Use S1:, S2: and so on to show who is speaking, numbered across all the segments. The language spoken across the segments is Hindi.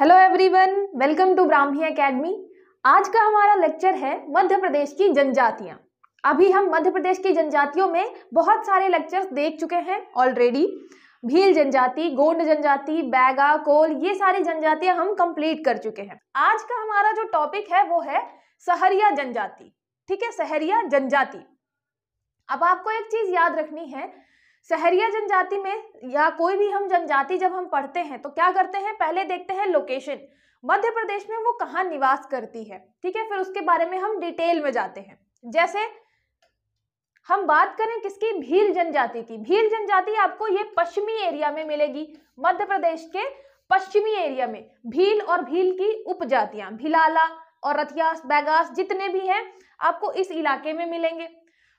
S1: Hello everyone welcome to Brahmi academy आज का हमारा लेक्चर है मध्य प्रदेश की जनजातियाँ अभी हम मध्य प्रदेश की जनजातियों में बहुत सारे लेक्चर्स देख चुके हैं ऑलरेडी भील जनजाति गोंड जनजाति बैगा कोल ये सारी जनजातियाँ हम कंप्लीट कर चुके हैं आज का हमारा जो टॉपिक है वो है सहरिया जनजाति ठीक है सहरिया जनजाति अब आपको एक चीज़ याद रखनी है सहरिया जनजाति में या कोई भी हम जनजाति जब हम पढ़ते हैं तो क्या करते हैं पहले देखते हैं लोकेशन मध्य प्रदेश में वो कहाँ निवास करती है ठीक है फिर उसके बारे में हम डिटेल में जाते हैं जैसे हम बात करें किसकी भील जनजाति की भील जनजाति आपको ये पश्चिमी एरिया में मिलेगी मध्य प्रदेश के पश्चिमी एरिया में भील और भील की उपजातियां भिलाला और रथियास बैगास जितने भी हैं आपको इस इलाके में मिलेंगे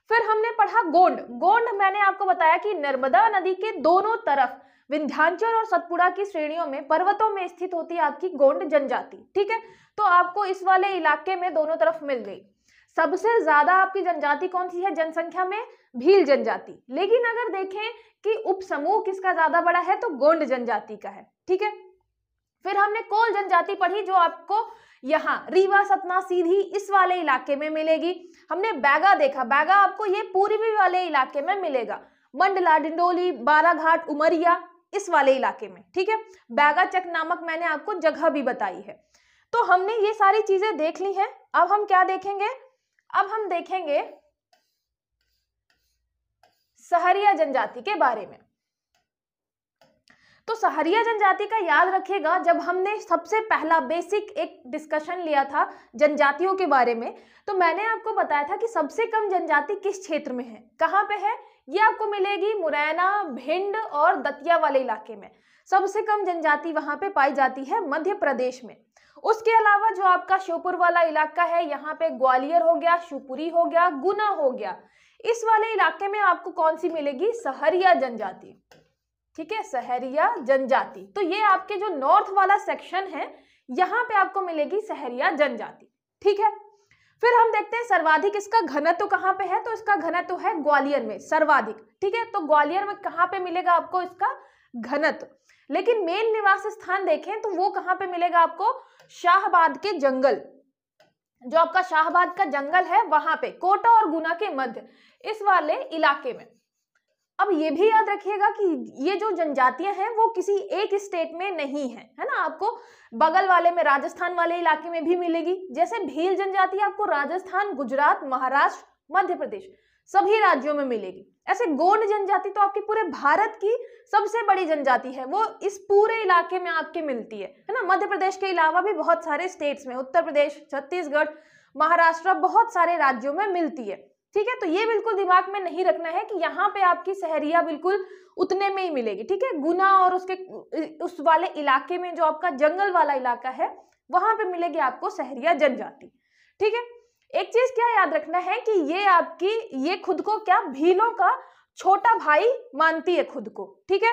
S1: फिर हमने पढ़ा गोंड गोंड मैंने आपको बताया कि नर्मदा नदी के दोनों तरफ विंध्याचल और सतपुड़ा की श्रेणियों में पर्वतों में स्थित होती है आपकी गोंड जनजाति ठीक है तो आपको इस वाले इलाके में दोनों तरफ मिल गई सबसे ज्यादा आपकी जनजाति कौन सी है जनसंख्या में भील जनजाति लेकिन अगर देखें कि उपसमूह किसका ज्यादा बड़ा है तो गोंड जनजाति का है ठीक है फिर हमने कोल जनजाति पढ़ी जो आपको यहाँ रीवा सतना सीधी इस वाले इलाके में मिलेगी हमने बैगा देखा बैगा आपको ये पूर्वी वाले इलाके में मिलेगा मंडला डिंडोली बाराघाट उमरिया इस वाले इलाके में ठीक है बैगा चक नामक मैंने आपको जगह भी बताई है तो हमने ये सारी चीजें देख ली हैं अब हम क्या देखेंगे अब हम देखेंगे सहरिया जनजाति के बारे में तो सहरिया जनजाति का याद रखेगा जब हमने सबसे पहला बेसिक एक डिस्कशन लिया था जनजातियों के बारे में तो मैंने आपको बताया था कि सबसे कम जनजाति किस क्षेत्र में है कहाँ पे है ये आपको मिलेगी मुरैना भिंड और दतिया वाले इलाके में सबसे कम जनजाति वहाँ पे पाई जाती है मध्य प्रदेश में उसके अलावा जो आपका श्योपुर वाला इलाका है यहाँ पे ग्वालियर हो गया शिवपुरी हो गया गुना हो गया इस वाले इलाके में आपको कौन सी मिलेगी सहरिया जनजाति ठीक है सहरिया जनजाति तो ये आपके जो नॉर्थ वाला सेक्शन है यहाँ पे आपको मिलेगी सहरिया जनजाति ठीक है फिर हम देखते हैं सर्वाधिक इसका घनत्व तो कहाँ पे है तो इसका घनत्व तो है ग्वालियर में सर्वाधिक ठीक है तो ग्वालियर में कहाँ पे मिलेगा आपको इसका घनत्व तो। लेकिन मेन निवास स्थान देखें तो वो कहाँ पे मिलेगा आपको शाहबाद के जंगल जो आपका शाहबाद का जंगल है वहां पे कोटा और गुना के मध्य इस वाले इलाके में अब ये भी याद रखिएगा कि ये जो जनजातियां हैं वो किसी एक स्टेट में नहीं है है ना आपको बगल वाले में राजस्थान वाले इलाके में भी मिलेगी जैसे भील जनजाति आपको राजस्थान गुजरात महाराष्ट्र मध्य प्रदेश सभी राज्यों में मिलेगी ऐसे गोंड जनजाति तो आपकी पूरे भारत की सबसे बड़ी जनजाति है वो इस पूरे इलाके में आपके मिलती है है ना मध्य प्रदेश के अलावा भी बहुत सारे स्टेट्स में उत्तर प्रदेश छत्तीसगढ़ महाराष्ट्र बहुत सारे राज्यों में मिलती है ठीक है तो ये बिल्कुल दिमाग में नहीं रखना है कि यहाँ पे आपकी सहरिया बिल्कुल उतने में ही मिलेगी ठीक है गुना और उसके उस वाले इलाके में जो आपका जंगल वाला इलाका है वहां पे मिलेगी आपको सहरिया जनजाति ठीक है एक चीज क्या याद रखना है कि ये आपकी ये खुद को क्या भीलों का छोटा भाई मानती है खुद को ठीक है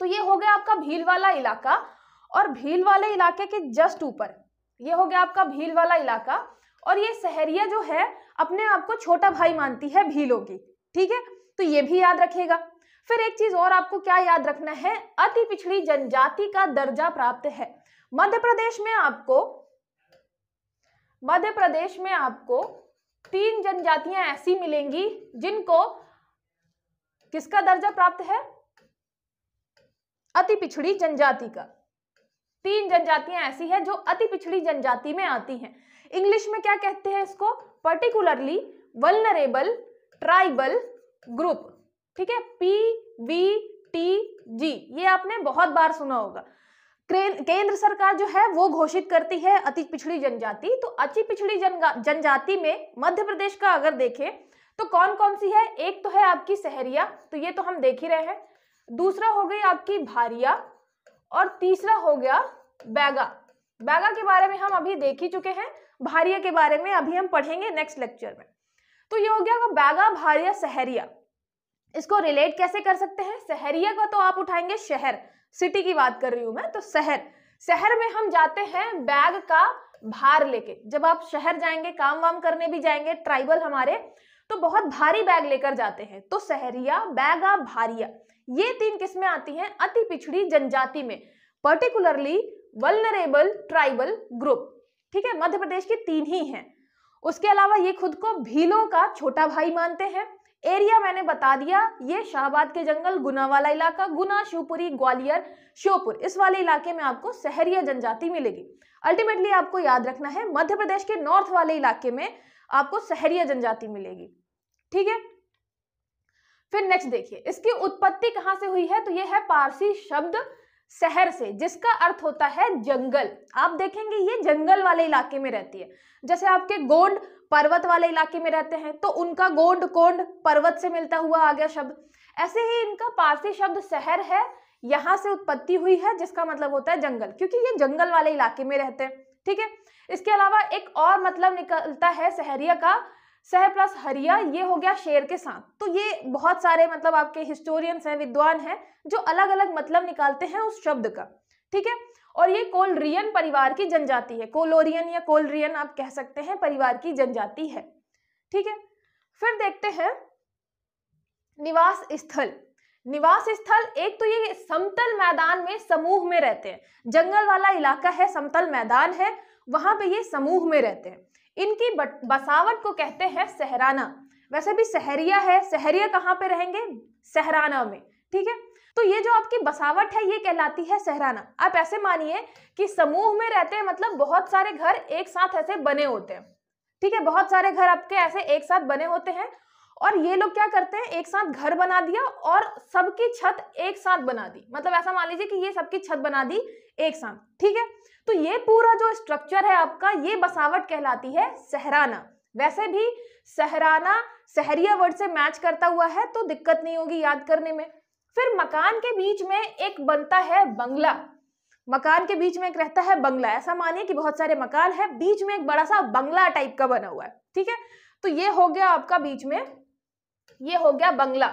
S1: तो ये हो गया आपका भील वाला इलाका और भील वाले इलाके के जस्ट ऊपर ये हो गया आपका भील वाला इलाका और ये सहरिया जो है अपने आप को छोटा भाई मानती है भीलों की ठीक है तो ये भी याद रखेगा फिर एक चीज और आपको क्या याद रखना है अति पिछड़ी जनजाति का दर्जा प्राप्त है मध्य प्रदेश में आपको मध्य प्रदेश में आपको तीन जनजातियां ऐसी मिलेंगी जिनको किसका दर्जा प्राप्त है अति पिछड़ी जनजाति का तीन जनजातियां ऐसी है जो अति पिछड़ी जनजाति में आती हैं इंग्लिश में क्या कहते हैं इसको पर्टिकुलरली वलनरेबल ट्राइबल ग्रुप ठीक है पी वी टी जी ये आपने बहुत बार सुना होगा केंद्र सरकार जो है वो घोषित करती है अति पिछड़ी जनजाति तो अति पिछड़ी जनजाति में मध्य प्रदेश का अगर देखें तो कौन कौन सी है एक तो है आपकी सहरिया तो ये तो हम देख ही रहे हैं दूसरा हो गई आपकी भारिया और तीसरा हो गया बैगा बैगा के बारे में हम अभी देख ही चुके हैं भारिया के बारे में अभी हम पढ़ेंगे नेक्स्ट लेक्चर में तो ये हो गया वो बैगा भारिया सहरिया इसको रिलेट कैसे कर सकते हैं सहरिया का तो आप उठाएंगे शहर सिटी की बात कर रही हूं मैं तो शहर शहर में हम जाते हैं बैग का भार लेके जब आप शहर जाएंगे काम वाम करने भी जाएंगे ट्राइबल हमारे तो बहुत भारी बैग लेकर जाते हैं तो सहरिया बैगा भारिया ये तीन किस्में आती हैं अति पिछड़ी जनजाति में पर्टिकुलरली वलनरेबल ट्राइबल ग्रुप ठीक है मध्य प्रदेश के तीन ही हैं उसके अलावा ये खुद को भीलों का छोटा भाई मानते हैं एरिया मैंने बता दिया ये शाहबाद के जंगल गुना वाला इलाका गुना शिवपुरी ग्वालियर श्योपुर इस वाले इलाके में आपको सहरिया जनजाति मिलेगी अल्टीमेटली आपको याद रखना है मध्य प्रदेश के नॉर्थ वाले इलाके में आपको सहरिया जनजाति मिलेगी ठीक है फिर नेक्स्ट देखिए इसकी उत्पत्ति कहां से हुई है तो ये है पारसी शब्द शहर से जिसका अर्थ होता है जंगल आप देखेंगे ये जंगल वाले इलाके में रहती है जैसे आपके गोंड पर्वत वाले इलाके में रहते हैं तो उनका गोंड कोंड पर्वत से मिलता हुआ आ गया शब्द ऐसे ही इनका पारसी शब्द शहर है यहाँ से उत्पत्ति हुई है जिसका मतलब होता है जंगल क्योंकि ये जंगल वाले इलाके में रहते हैं ठीक है इसके अलावा एक और मतलब निकलता है शहरिया का सह प्लस हरिया ये हो गया शेर के साथ तो ये बहुत सारे मतलब आपके हिस्टोरियंस हैं विद्वान हैं जो अलग अलग मतलब निकालते हैं उस शब्द का ठीक है और ये कोलरियन परिवार की जनजाति है कोलोरियन या कोलरियन आप कह सकते हैं परिवार की जनजाति है ठीक है फिर देखते हैं निवास स्थल निवास स्थल एक तो ये समतल मैदान में समूह में रहते हैं जंगल वाला इलाका है समतल मैदान है वहां पे ये समूह में रहते हैं इनकी बसावट को कहते हैं सहराना वैसे भी सहरिया है सहरिया कहाँ पे रहेंगे सहराना में ठीक है तो ये जो आपकी बसावट है ये कहलाती है सहराना आप ऐसे मानिए कि समूह में रहते हैं मतलब बहुत सारे घर एक साथ ऐसे बने होते हैं ठीक है बहुत सारे घर आपके ऐसे एक साथ बने होते हैं और ये लोग क्या करते हैं एक साथ घर बना दिया और सबकी छत एक साथ बना दी मतलब ऐसा मान लीजिए कि ये सबकी छत बना दी एक साथ ठीक है तो ये पूरा जो स्ट्रक्चर है आपका ये बसावट कहलाती है सहराना वैसे भी सहराना सहरिया वर्ड से मैच करता हुआ है तो दिक्कत नहीं होगी याद करने में फिर मकान के बीच में एक बनता है बंगला मकान के बीच में एक रहता है बंगला ऐसा मानिए कि बहुत सारे मकान है बीच में एक बड़ा सा बंगला टाइप का बना हुआ है ठीक है तो ये हो गया आपका बीच में ये हो गया बंगला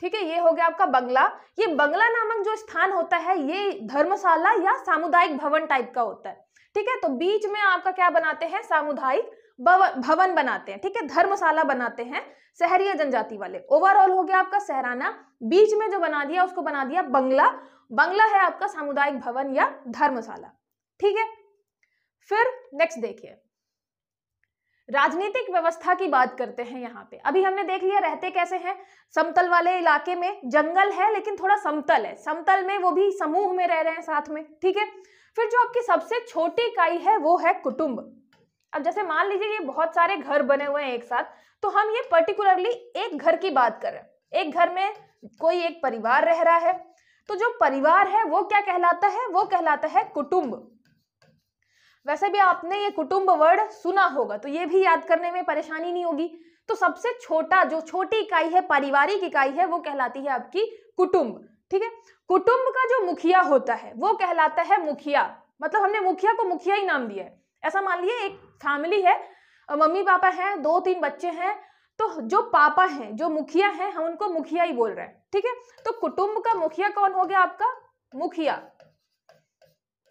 S1: ठीक है ये हो गया आपका बंगला ये बंगला नामक जो स्थान होता है ये धर्मशाला या सामुदायिक भवन टाइप का होता है ठीक है तो बीच में आपका क्या बनाते हैं सामुदायिक भवन बनाते हैं ठीक है धर्मशाला बनाते हैं शहरीय जनजाति वाले ओवरऑल हो गया आपका सहराना बीच में जो बना दिया उसको बना दिया बंगला बंगला है आपका सामुदायिक भवन या धर्मशाला ठीक है फिर नेक्स्ट देखिए राजनीतिक व्यवस्था की बात करते हैं यहाँ पे अभी हमने देख लिया रहते कैसे हैं समतल वाले इलाके में जंगल है लेकिन थोड़ा समतल है समतल में वो भी समूह में रह रहे हैं साथ में ठीक है फिर जो आपकी सबसे छोटी इकाई है वो है कुटुंब अब जैसे मान लीजिए ये बहुत सारे घर बने हुए हैं एक साथ तो हम ये पर्टिकुलरली एक घर की बात कर रहे हैं एक घर में कोई एक परिवार रह रहा है तो जो परिवार है वो क्या कहलाता है वो कहलाता है कुटुंब वैसे भी आपने ये कुटुंब वर्ड सुना होगा तो ये भी याद करने में परेशानी नहीं होगी तो सबसे छोटा जो छोटी इकाई है पारिवारिक इकाई है वो कहलाती है आपकी कुटुंब ठीक है कुटुंब का जो मुखिया होता है वो कहलाता है मुखिया मतलब हमने मुखिया को मुखिया ही नाम दिया है ऐसा मान लीजिए एक फैमिली है मम्मी पापा हैं दो तीन बच्चे हैं तो जो पापा हैं जो मुखिया हैं हम उनको मुखिया ही बोल रहे हैं ठीक है तो कुटुंब का मुखिया कौन हो गया आपका मुखिया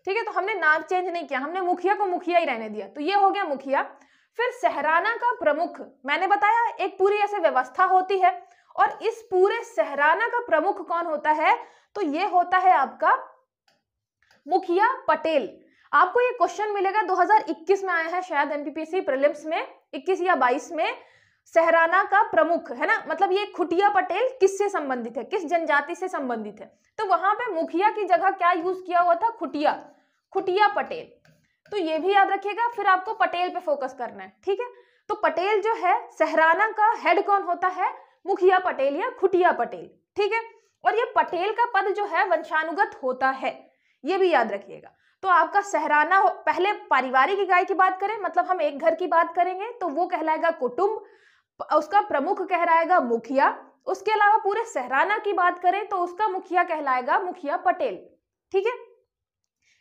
S1: ठीक है तो हमने नाम चेंज नहीं किया हमने मुखिया को मुखिया ही रहने दिया तो ये हो गया मुखिया फिर सहराना का प्रमुख मैंने बताया एक पूरी ऐसे व्यवस्था होती है और इस पूरे सहराना का प्रमुख कौन होता है तो ये होता है आपका मुखिया पटेल आपको ये क्वेश्चन मिलेगा 2021 में आया है शायद एमपीपीसी प्रीलिम्स में 21 या 22 में सहराना का प्रमुख है ना मतलब ये खुटिया पटेल किससे संबंधित है किस जनजाति से संबंधित है तो वहां पे मुखिया की जगह क्या यूज किया हुआ था खुटिया खुटिया पटेल तो ये भी याद रखिएगा फिर आपको पटेल पे फोकस करना है ठीक है तो पटेल जो है सहराना का हेड कौन होता है मुखिया पटेल या खुटिया पटेल ठीक है और ये पटेल का पद जो है वंशानुगत होता है ये भी याद रखिएगा तो आपका सहराना पहले पारिवारिक इकाई की बात करें मतलब हम एक घर की बात करेंगे तो वो कहलाएगा कुटुंब उसका प्रमुख कहलाएगा मुखिया उसके अलावा पूरे सहराना की बात करें तो उसका मुखिया कहलाएगा मुखिया पटेल ठीक है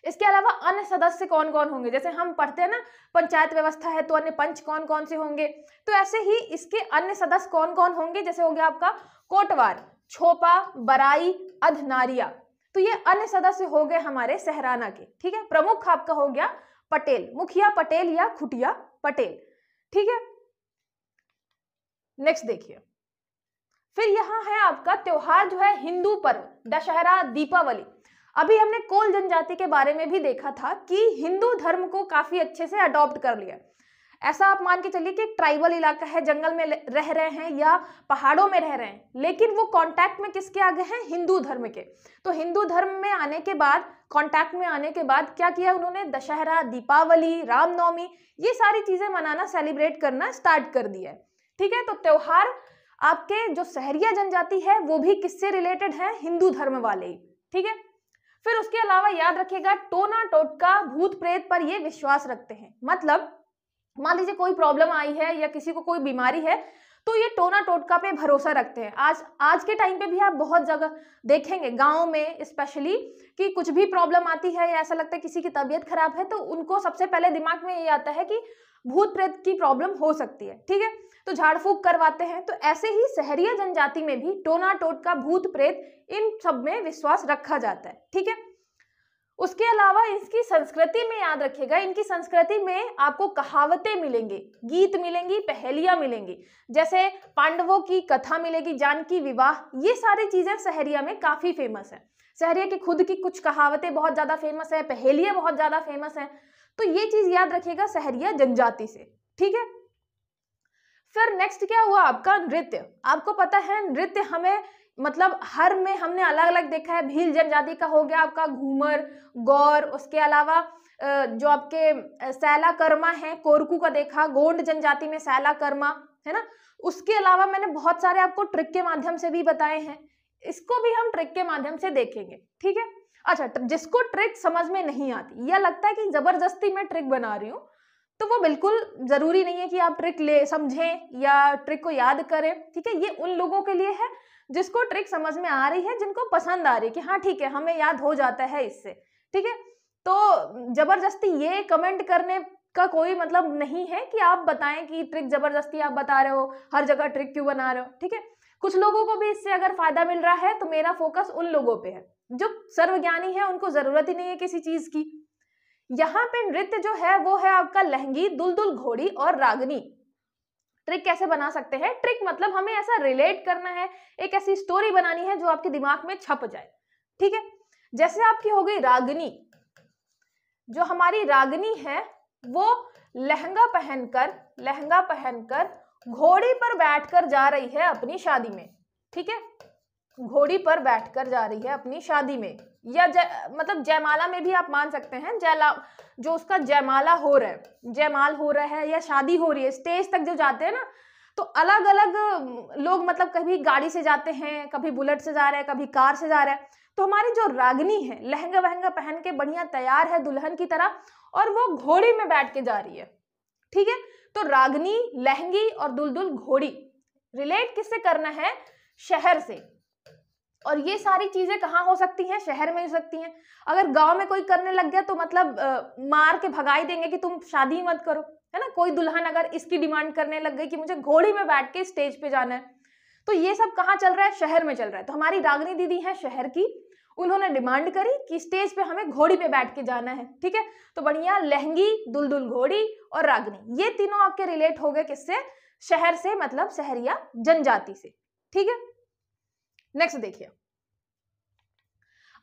S1: इसके अलावा अन्य सदस्य कौन कौन होंगे जैसे हम पढ़ते हैं ना पंचायत व्यवस्था है तो अन्य पंच कौन कौन से होंगे तो ऐसे ही इसके अन्य सदस्य कौन कौन होंगे जैसे हो गया आपका कोटवार छोपा बराई अधनारिया तो ये अन्य सदस्य हो गए हमारे सहराना के ठीक है प्रमुख आपका हो गया पटेल मुखिया पटेल या खुटिया पटेल ठीक है नेक्स्ट देखिए फिर यहाँ है आपका त्योहार जो है हिंदू पर्व दशहरा दीपावली अभी हमने कोल जनजाति के बारे में भी देखा था कि हिंदू धर्म को काफ़ी अच्छे से अडॉप्ट कर लिया ऐसा आप मान के चलिए कि एक ट्राइबल इलाका है जंगल में रह रहे हैं या पहाड़ों में रह रहे हैं लेकिन वो कांटेक्ट में किसके आ गए हैं हिंदू धर्म के तो हिंदू धर्म में आने के बाद कांटेक्ट में आने के बाद क्या किया उन्होंने दशहरा दीपावली रामनवमी ये सारी चीज़ें मनाना सेलिब्रेट करना स्टार्ट कर दिया है ठीक है तो त्यौहार आपके जो शहरिया जनजाति है वो भी किससे रिलेटेड है हिंदू धर्म वाले ठीक है फिर उसके अलावा याद रखिएगा टोना टोटका भूत प्रेत पर ये विश्वास रखते हैं मतलब मान लीजिए कोई प्रॉब्लम आई है या किसी को कोई बीमारी है तो ये टोना टोटका पे भरोसा रखते हैं आज आज के टाइम पे भी आप बहुत जगह देखेंगे गाँव में स्पेशली कि कुछ भी प्रॉब्लम आती है या ऐसा लगता है किसी की तबीयत खराब है तो उनको सबसे पहले दिमाग में ये आता है कि भूत प्रेत की प्रॉब्लम हो सकती है ठीक है तो झाड़ फूक करवाते हैं तो ऐसे ही सहरिया जनजाति में भी टोना टोटका भूत प्रेत इन सब में विश्वास रखा जाता है ठीक है उसके अलावा इसकी संस्कृति में याद रखिएगा इनकी संस्कृति में आपको कहावतें मिलेंगी गीत मिलेंगी पहेलियाँ मिलेंगी जैसे पांडवों की कथा मिलेगी जानकी विवाह ये सारी चीज़ें सहरिया में काफ़ी फेमस है सहरिया की खुद की कुछ कहावतें बहुत ज़्यादा फेमस है पहेलियां बहुत ज़्यादा फेमस हैं तो ये चीज़ याद रखिएगा सहरिया जनजाति से ठीक है फिर नेक्स्ट क्या हुआ आपका नृत्य आपको पता है नृत्य हमें मतलब हर में हमने अलग अलग देखा है भील जनजाति का हो गया आपका घूमर गौर उसके अलावा जो आपके सैला कर्मा है कोरकू का देखा गोंड जनजाति में सैला कर्मा है ना उसके अलावा मैंने बहुत सारे आपको ट्रिक के माध्यम से भी बताए हैं इसको भी हम ट्रिक के माध्यम से देखेंगे ठीक है अच्छा तो जिसको ट्रिक समझ में नहीं आती या लगता है कि जबरदस्ती मैं ट्रिक बना रही हूँ तो वो बिल्कुल ज़रूरी नहीं है कि आप ट्रिक ले समझें या ट्रिक को याद करें ठीक है ये उन लोगों के लिए है जिसको ट्रिक समझ में आ रही है जिनको पसंद आ रही है कि हाँ ठीक है हमें याद हो जाता है इससे ठीक है तो ज़बरदस्ती ये कमेंट करने का कोई मतलब नहीं है कि आप बताएं कि ट्रिक ज़बरदस्ती आप बता रहे हो हर जगह ट्रिक क्यों बना रहे हो ठीक है कुछ लोगों को भी इससे अगर फ़ायदा मिल रहा है तो मेरा फोकस उन लोगों पे है जो सर्वज्ञानी है उनको ज़रूरत ही नहीं है किसी चीज़ की यहाँ पे नृत्य जो है वो है आपका लहंगी दुलदुल घोड़ी और रागनी ट्रिक कैसे बना सकते हैं ट्रिक मतलब हमें ऐसा रिलेट करना है एक ऐसी स्टोरी बनानी है जो आपके दिमाग में छप जाए ठीक है जैसे आपकी हो गई रागनी जो हमारी रागनी है वो लहंगा पहनकर लहंगा पहनकर घोड़ी पर बैठकर जा रही है अपनी शादी में ठीक है घोड़ी पर बैठकर जा रही है अपनी शादी में या जय मतलब जयमाला में भी आप मान सकते हैं जयला जो उसका जयमाला हो रहा है जयमाल हो रहा है या शादी हो रही है स्टेज तक जो जाते हैं ना तो अलग अलग लोग मतलब कभी गाड़ी से जाते हैं कभी बुलेट से जा रहे हैं कभी कार से जा रहे हैं तो हमारी जो रागनी है लहंगा वहंगा पहन के बढ़िया तैयार है दुल्हन की तरह और वो घोड़ी में बैठ के जा रही है ठीक है तो रागनी लहंगी और दुलदुल घोड़ी रिलेट किससे करना है शहर से और ये सारी चीजें कहाँ हो सकती हैं शहर में हो सकती हैं अगर गांव में कोई करने लग गया तो मतलब आ, मार के भगाई देंगे कि तुम शादी मत करो है ना कोई दुल्हन अगर इसकी डिमांड करने लग गई कि मुझे घोड़ी में बैठ के स्टेज पे जाना है तो ये सब कहाँ चल रहा है शहर में चल रहा है तो हमारी रागनी दीदी है शहर की उन्होंने डिमांड करी कि स्टेज पे हमें घोड़ी पे बैठ के जाना है ठीक है तो बढ़िया लहंगी दुलदुल घोड़ी और रागनी ये तीनों आपके रिलेट हो गए किससे शहर से मतलब शहरिया जनजाति से ठीक है नेक्स्ट देखिए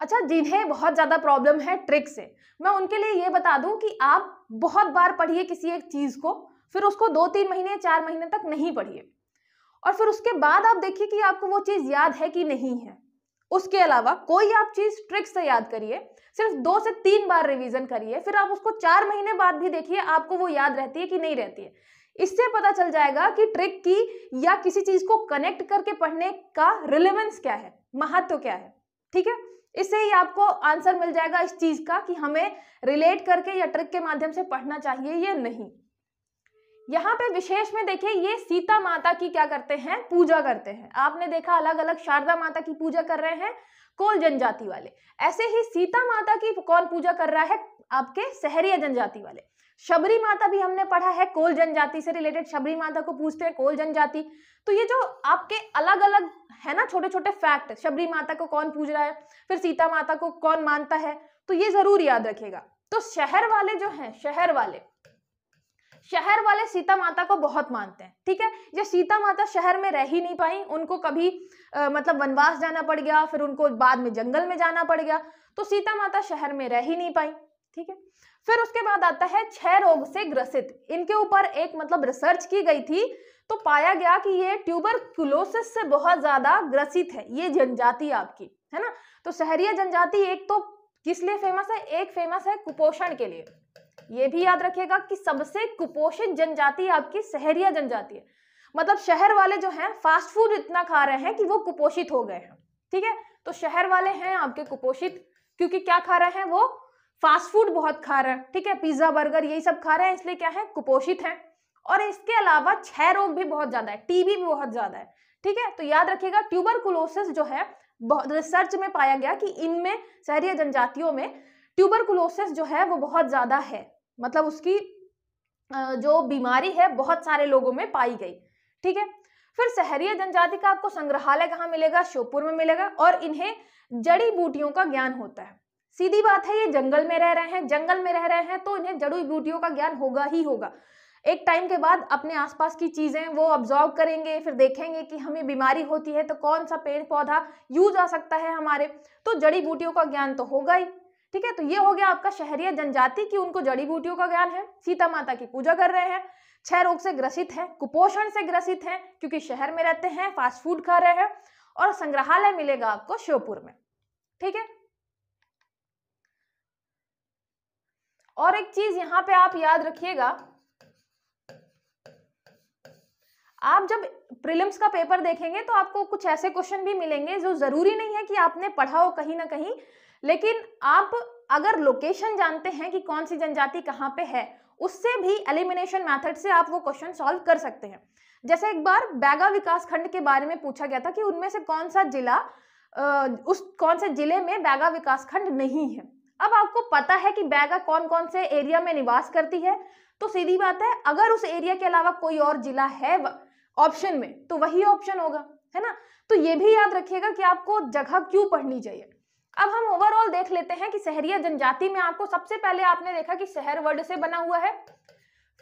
S1: अच्छा जिन्हें बहुत ज़्यादा प्रॉब्लम है ट्रिक से मैं उनके लिए ये बता दूं कि आप बहुत बार पढ़िए किसी एक चीज़ को फिर उसको दो तीन महीने चार महीने तक नहीं पढ़िए और फिर उसके बाद आप देखिए कि आपको वो चीज़ याद है कि नहीं है उसके अलावा कोई आप चीज़ ट्रिक से याद करिए सिर्फ दो से तीन बार रिवीजन करिए फिर आप उसको चार महीने बाद भी देखिए आपको वो याद रहती है कि नहीं रहती है इससे पता चल जाएगा कि ट्रिक की या किसी चीज को कनेक्ट करके पढ़ने का रिलेवेंस क्या है महत्व तो क्या है ठीक है इससे ही आपको आंसर मिल जाएगा इस चीज का कि हमें रिलेट करके या ट्रिक के माध्यम से पढ़ना चाहिए या नहीं यहाँ पे विशेष में देखिए ये सीता माता की क्या करते हैं पूजा करते हैं आपने देखा अलग अलग शारदा माता की पूजा कर रहे हैं कोल जनजाति वाले ऐसे ही सीता माता की कौन पूजा कर रहा है आपके सहरिया जनजाति वाले शबरी माता भी हमने पढ़ा है कोल जनजाति से रिलेटेड शबरी माता को पूछते हैं कोल जनजाति तो ये जो आपके अलग अलग है ना छोटे छोटे फैक्ट शबरी माता को कौन पूज रहा है फिर सीता माता को कौन मानता है तो ये जरूर याद रखेगा तो शहर वाले जो हैं शहर वाले शहर वाले सीता माता को बहुत मानते हैं ठीक है ये सीता माता शहर में रह ही नहीं पाई उनको कभी आ, मतलब वनवास जाना पड़ गया फिर उनको बाद में जंगल में जाना पड़ गया तो सीता माता शहर में रह ही नहीं पाई ठीक है फिर उसके बाद आता है छह रोग से ग्रसित इनके ऊपर एक मतलब रिसर्च की गई थी तो पाया गया कि ये ट्यूबर क्यूलोसिस से बहुत ज्यादा ग्रसित है ये जनजाति आपकी है ना तो शहरीय जनजाति एक तो किस लिए फेमस है एक फेमस है कुपोषण के लिए ये भी याद रखिएगा कि सबसे कुपोषित जनजाति आपकी शहरीय जनजाति है मतलब शहर वाले जो हैं फास्ट फूड इतना खा रहे हैं कि वो कुपोषित हो गए हैं ठीक है तो शहर वाले हैं आपके कुपोषित क्योंकि क्या खा रहे हैं वो फास्ट फूड बहुत खा रहा है ठीक है पिज्जा बर्गर यही सब खा रहे हैं इसलिए क्या है कुपोषित है और इसके अलावा क्षय रोग भी बहुत ज्यादा है टीबी भी बहुत ज्यादा है ठीक है तो याद रखिएगा ट्यूबर जो है रिसर्च में पाया गया कि इनमें शहरीय जनजातियों में ट्यूबर जो है वो बहुत ज्यादा है मतलब उसकी जो बीमारी है बहुत सारे लोगों में पाई गई ठीक है फिर शहरीय जनजाति का आपको संग्रहालय कहाँ मिलेगा श्योपुर में मिलेगा और इन्हें जड़ी बूटियों का ज्ञान होता है सीधी बात है ये जंगल में रह रहे हैं जंगल में रह रहे हैं तो इन्हें जड़ी बूटियों का ज्ञान होगा ही होगा एक टाइम के बाद अपने आसपास की चीज़ें वो ऑब्जॉर्व करेंगे फिर देखेंगे कि हमें बीमारी होती है तो कौन सा पेड़ पौधा यूज आ सकता है हमारे तो जड़ी बूटियों का ज्ञान तो होगा ही ठीक है तो ये हो गया आपका शहरीय जनजाति की उनको जड़ी बूटियों का ज्ञान है सीता माता की पूजा कर रहे हैं क्षय रोग से ग्रसित हैं कुपोषण से ग्रसित हैं क्योंकि शहर में रहते हैं फास्ट फूड खा रहे हैं और संग्रहालय मिलेगा आपको श्योपुर में ठीक है और एक चीज यहां पे आप याद रखिएगा आप जब प्रीलिम्स का पेपर देखेंगे तो आपको कुछ ऐसे क्वेश्चन भी मिलेंगे जो जरूरी नहीं है कि आपने पढ़ा हो कहीं ना कहीं लेकिन आप अगर लोकेशन जानते हैं कि कौन सी जनजाति कहाँ पे है उससे भी एलिमिनेशन मेथड से आप वो क्वेश्चन सॉल्व कर सकते हैं जैसे एक बार बैगा विकास खंड के बारे में पूछा गया था कि उनमें से कौन सा जिला उस कौन से जिले में बैगा विकास खंड नहीं है अब आपको पता है कि बैगा कौन कौन से एरिया में निवास करती है तो सीधी बात है अगर उस एरिया के अलावा कोई और जिला है ऑप्शन में तो वही ऑप्शन होगा है ना तो ये भी याद रखिएगा कि आपको जगह क्यों पढ़नी चाहिए अब हम ओवरऑल देख लेते हैं कि शहरीय जनजाति में आपको सबसे पहले आपने देखा कि शहर वर्ड से बना हुआ है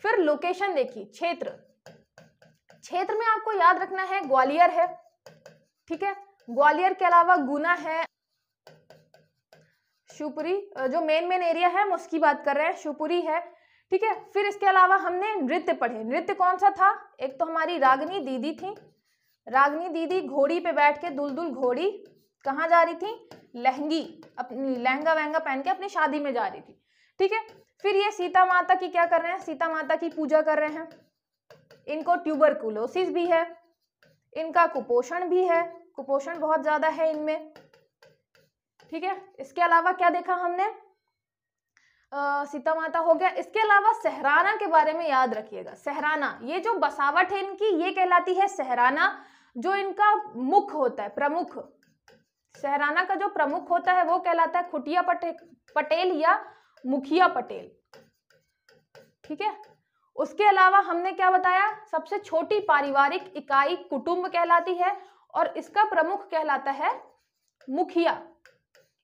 S1: फिर लोकेशन देखिए क्षेत्र क्षेत्र में आपको याद रखना है ग्वालियर है ठीक है ग्वालियर के अलावा गुना है शिवपुरी जो मेन मेन एरिया है हम उसकी बात कर रहे हैं शिवपुरी है ठीक है फिर इसके अलावा हमने नृत्य पढ़े नृत्य कौन सा था एक तो हमारी रागनी दीदी थी रागनी दीदी घोड़ी पे बैठ के दुल दुल घोड़ी कहाँ जा रही थी लहंगी अपनी लहंगा वहंगा पहन के अपनी शादी में जा रही थी ठीक है फिर ये सीता माता की क्या कर रहे हैं सीता माता की पूजा कर रहे हैं इनको ट्यूबरकुलोसिस भी है इनका कुपोषण भी है कुपोषण बहुत ज़्यादा है इनमें ठीक है इसके अलावा क्या देखा हमने आ, सीता माता हो गया इसके अलावा सहराना के बारे में याद रखिएगा सहराना ये जो बसावट है इनकी ये कहलाती है सहराना जो इनका मुख होता है प्रमुख सहराना का जो प्रमुख होता है वो कहलाता है खुटिया पटे, पटेल या मुखिया पटेल ठीक है उसके अलावा हमने क्या बताया सबसे छोटी पारिवारिक इकाई कुटुंब कहलाती है और इसका प्रमुख कहलाता है मुखिया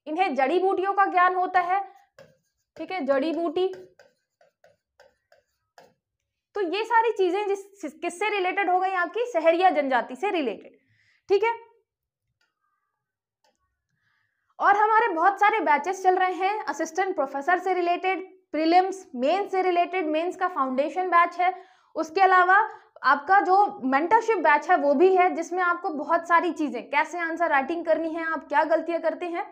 S1: इन्हें जड़ी बूटियों का ज्ञान होता है ठीक है जड़ी बूटी तो ये सारी चीजें जिस किससे रिलेटेड हो गई आपकी शहरिया जनजाति से रिलेटेड ठीक है और हमारे बहुत सारे बैचेस चल रहे हैं असिस्टेंट प्रोफेसर से रिलेटेड प्रीलिम्स मेंस से रिलेटेड मेंस का फाउंडेशन बैच है उसके अलावा आपका जो मेंटरशिप बैच है वो भी है जिसमें आपको बहुत सारी चीज़ें कैसे आंसर राइटिंग करनी है आप क्या गलतियां करते हैं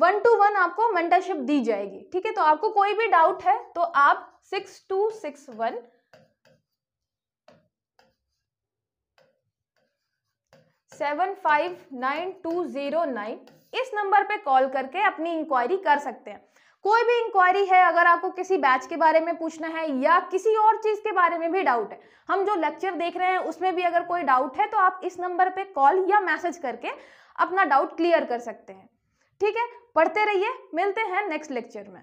S1: वन टू वन आपको मेंटरशिप दी जाएगी ठीक है तो आपको कोई भी डाउट है तो आप six two six one seven five nine two zero nine इस नंबर पे कॉल करके अपनी इंक्वायरी कर सकते हैं कोई भी इंक्वायरी है अगर आपको किसी बैच के बारे में पूछना है या किसी और चीज़ के बारे में भी डाउट है हम जो लेक्चर देख रहे हैं उसमें भी अगर कोई डाउट है तो आप इस नंबर पे कॉल या मैसेज करके अपना डाउट क्लियर कर सकते हैं ठीक है पढ़ते रहिए मिलते हैं नेक्स्ट लेक्चर में